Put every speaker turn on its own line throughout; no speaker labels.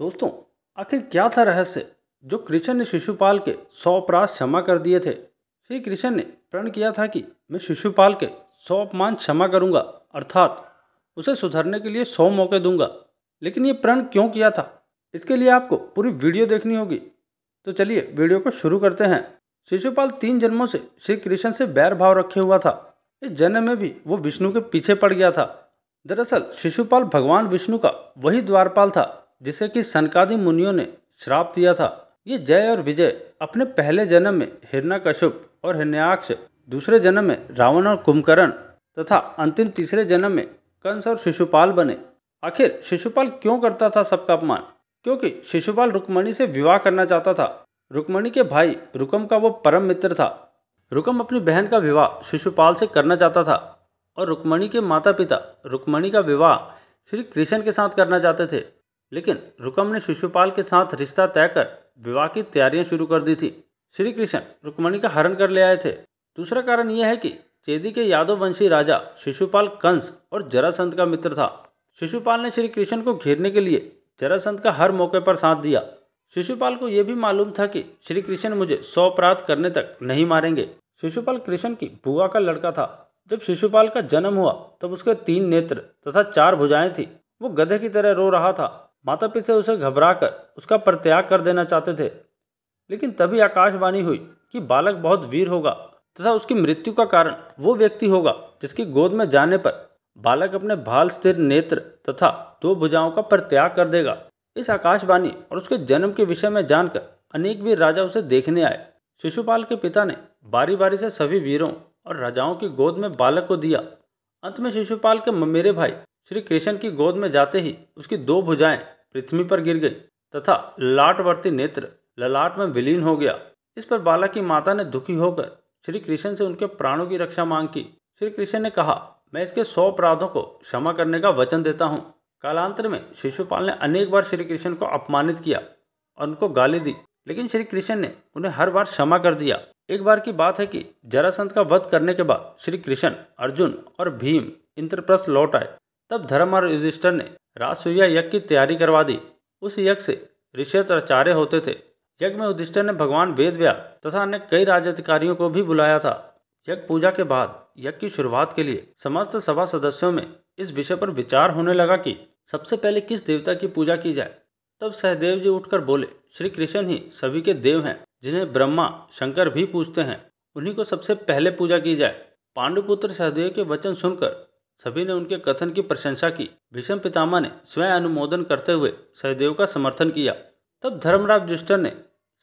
दोस्तों आखिर क्या था रहस्य जो कृष्ण ने शिशुपाल के सौ अपराध क्षमा कर दिए थे श्री कृष्ण ने प्रण किया था कि मैं शिशुपाल के सौ अपमान क्षमा करूंगा अर्थात उसे सुधरने के लिए सौ मौके दूंगा लेकिन ये प्रण क्यों किया था इसके लिए आपको पूरी वीडियो देखनी होगी तो चलिए वीडियो को शुरू करते हैं शिशुपाल तीन जन्मों से श्री कृष्ण से बैर भाव रखे हुआ था इस जन्म में भी वो विष्णु के पीछे पड़ गया था दरअसल शिशुपाल भगवान विष्णु का वही द्वारपाल था जिसे कि सनकादि मुनियों ने श्राप दिया था ये जय और विजय अपने पहले जन्म में हिरणाकश्यप और हिरण्याक्ष दूसरे जन्म में रावण और कुंभकर्ण तथा अंतिम तीसरे जन्म में कंस और शिशुपाल बने आखिर शिशुपाल क्यों करता था सबका अपमान क्योंकि शिशुपाल रुक्मणी से विवाह करना चाहता था रुक्मणी के भाई रुकम का वो परम मित्र था रुकम अपनी बहन का विवाह शिशुपाल से करना चाहता था और रुक्मणी के माता पिता रुक्मणी का विवाह श्री कृष्ण के साथ करना चाहते थे लेकिन रुकम ने शिशुपाल के साथ रिश्ता तय कर विवाह की तैयारियां शुरू कर दी थी श्री कृष्ण रुकमणी का हरण कर ले आए थे दूसरा कारण यह है कि चेदी के यादव वंशी राजा शिशुपाल कंस और जरासंत का मित्र था शिशुपाल ने श्री कृष्ण को घेरने के लिए जरासंत का हर मौके पर साथ दिया शिशुपाल को यह भी मालूम था कि श्री कृष्ण मुझे सौ अपराध करने तक नहीं मारेंगे शिशुपाल कृष्ण की बुआ का लड़का था जब शिशुपाल का जन्म हुआ तब उसके तीन नेत्र तथा चार भुजाएं थी वो गधे की तरह रो रहा था माता पिता उसे घबरा कर उसका प्रत्याग कर देना चाहते थे लेकिन तभी आकाशवाणी हुई कि बालक बहुत वीर होगा तथा उसकी मृत्यु का कारण वो व्यक्ति होगा जिसकी गोद में जाने पर बालक अपने भाल स्थिर नेत्र तथा दो भुजाओं का प्रत्याग कर देगा इस आकाशवाणी और उसके जन्म के विषय में जानकर अनेक वीर राजा उसे देखने आए शिशुपाल के पिता ने बारी बारी से सभी वीरों और राजाओं की गोद में बालक को दिया अंत में शिशुपाल के मेरे भाई श्री कृष्ण की गोद में जाते ही उसकी दो भुजाएं पृथ्वी पर गिर गई तथा लाटवर्ती नेत्र ललाट में विलीन हो गया इस पर बालक की माता ने दुखी होकर श्री कृष्ण से उनके प्राणों की रक्षा मांग की श्री कृष्ण ने कहा मैं इसके सौ अपराधों को क्षमा करने का वचन देता हूँ कालांतर में शिशुपाल ने अनेक बार श्री कृष्ण को अपमानित किया और उनको गाली दी लेकिन श्री कृष्ण ने उन्हें हर बार क्षमा कर दिया एक बार की बात है कि जरासंत का वध करने के बाद श्री कृष्ण अर्जुन और भीम इंद्रप्रस्थ लौट आए तब धर्म और युधिष्ठर ने राजसूया यज्ञ की तैयारी करवा दी उस यज्ञ से ऋषियत आचार्य होते थे यज्ञ में युधिष्ठर ने भगवान वेद तथा अन्य कई राज अधिकारियों को भी बुलाया था यज्ञ पूजा के बाद यज्ञ की शुरुआत के लिए समस्त सभा सदस्यों में इस विषय पर विचार होने लगा कि सबसे पहले किस देवता की पूजा की जाए तब सहदेव जी उठकर बोले श्री कृष्ण ही सभी के देव हैं जिन्हें ब्रह्मा शंकर भी पूजते हैं उन्हीं को सबसे पहले पूजा की जाए पांडुपुत्र सहदेव के वचन सुनकर सभी ने उनके कथन की प्रशंसा की भीष्म पितामह ने स्वयं अनुमोदन करते हुए सहदेव का समर्थन किया तब धर्मराज जुष्टर ने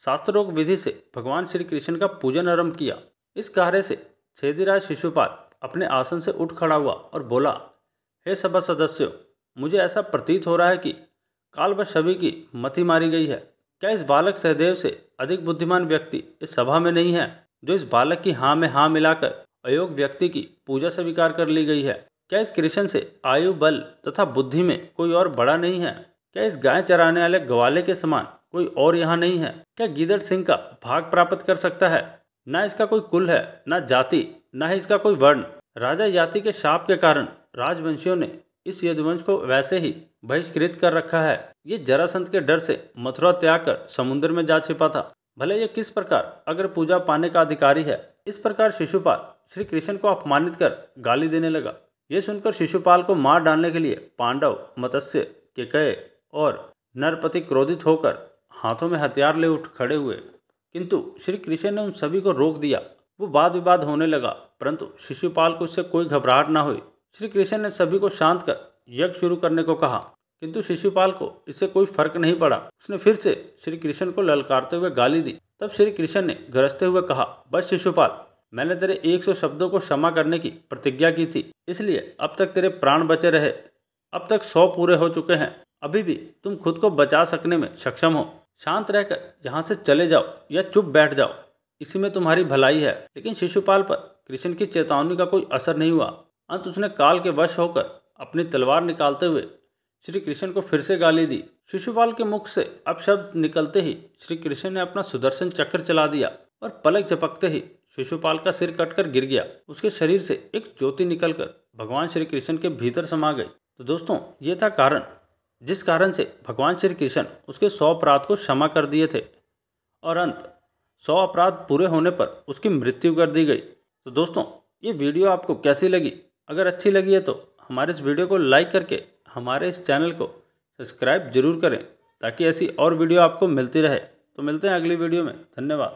शास्त्रोक्त विधि से भगवान श्री कृष्ण का पूजन आरम्भ किया इस कार्य से छेदीराज शिशुपाल अपने आसन से उठ खड़ा हुआ और बोला हे सभा सदस्यों मुझे ऐसा प्रतीत हो रहा है कि काल व सभी की मति मारी गई है क्या इस बालक सहदेव से अधिक बुद्धिमान व्यक्ति इस सभा में नहीं है जो इस बालक की हाँ में हाँ मिलाकर अयोग व्यक्ति की पूजा स्वीकार कर ली गई है क्या इस कृष्ण से आयु बल तथा बुद्धि में कोई और बड़ा नहीं है क्या इस गाय चराने वाले ग्वाले के समान कोई और यहाँ नहीं है क्या गीदड़ सिंह का भाग प्राप्त कर सकता है ना इसका कोई कुल है ना जाति ना ही इसका कोई वर्ण राजा जाति के शाप के कारण राजवंशियों ने इस यदवंश को वैसे ही बहिष्कृत कर रखा है ये जरासंत के डर से मथुरा त्याग कर समुद्र में जा छिपा था भले ये किस प्रकार अगर पूजा पाने का अधिकारी है इस प्रकार शिशुपाल श्री कृष्ण को अपमानित कर गाली देने लगा ये सुनकर शिशुपाल को मार डालने के लिए पांडव मत्स्य के कहे और नरपति क्रोधित होकर हाथों में हथियार ले उठ खड़े हुए किंतु श्री कृष्ण ने उन सभी को रोक दिया वो वाद विवाद होने लगा परंतु शिशुपाल को उससे कोई घबराहट ना हुई श्री कृष्ण ने सभी को शांत कर यज्ञ शुरू करने को कहा किंतु शिशुपाल को इससे कोई फर्क नहीं पड़ा उसने फिर से श्री कृष्ण को ललकारते हुए गाली दी तब श्री कृष्ण ने गरजते हुए कहा बस शिशुपाल मैंने तेरे एक सौ शब्दों को क्षमा करने की प्रतिज्ञा की थी इसलिए अब तक तेरे प्राण बचे रहे अब तक सौ पूरे हो चुके हैं अभी भी तुम खुद को बचा सकने में सक्षम हो शांत रहकर यहाँ से चले जाओ या चुप बैठ जाओ इसी में तुम्हारी भलाई है लेकिन शिशुपाल पर कृष्ण की चेतावनी का कोई असर नहीं हुआ अंत उसने काल के वश होकर अपनी तलवार निकालते हुए श्री कृष्ण को फिर से गाली दी शिशुपाल के मुख से अपशब्द निकलते ही श्री कृष्ण ने अपना सुदर्शन चक्र चला दिया और पलक झपकते ही शिशुपाल का सिर कटकर गिर गया उसके शरीर से एक ज्योति निकलकर भगवान श्री कृष्ण के भीतर समा गई तो दोस्तों ये था कारण जिस कारण से भगवान श्री कृष्ण उसके सौ अपराध को क्षमा कर दिए थे और अंत सौ अपराध पूरे होने पर उसकी मृत्यु कर दी गई तो दोस्तों ये वीडियो आपको कैसी लगी अगर अच्छी लगी है तो हमारे इस वीडियो को लाइक करके हमारे इस चैनल को सब्सक्राइब जरूर करें ताकि ऐसी और वीडियो आपको मिलती रहे तो मिलते हैं अगली वीडियो में धन्यवाद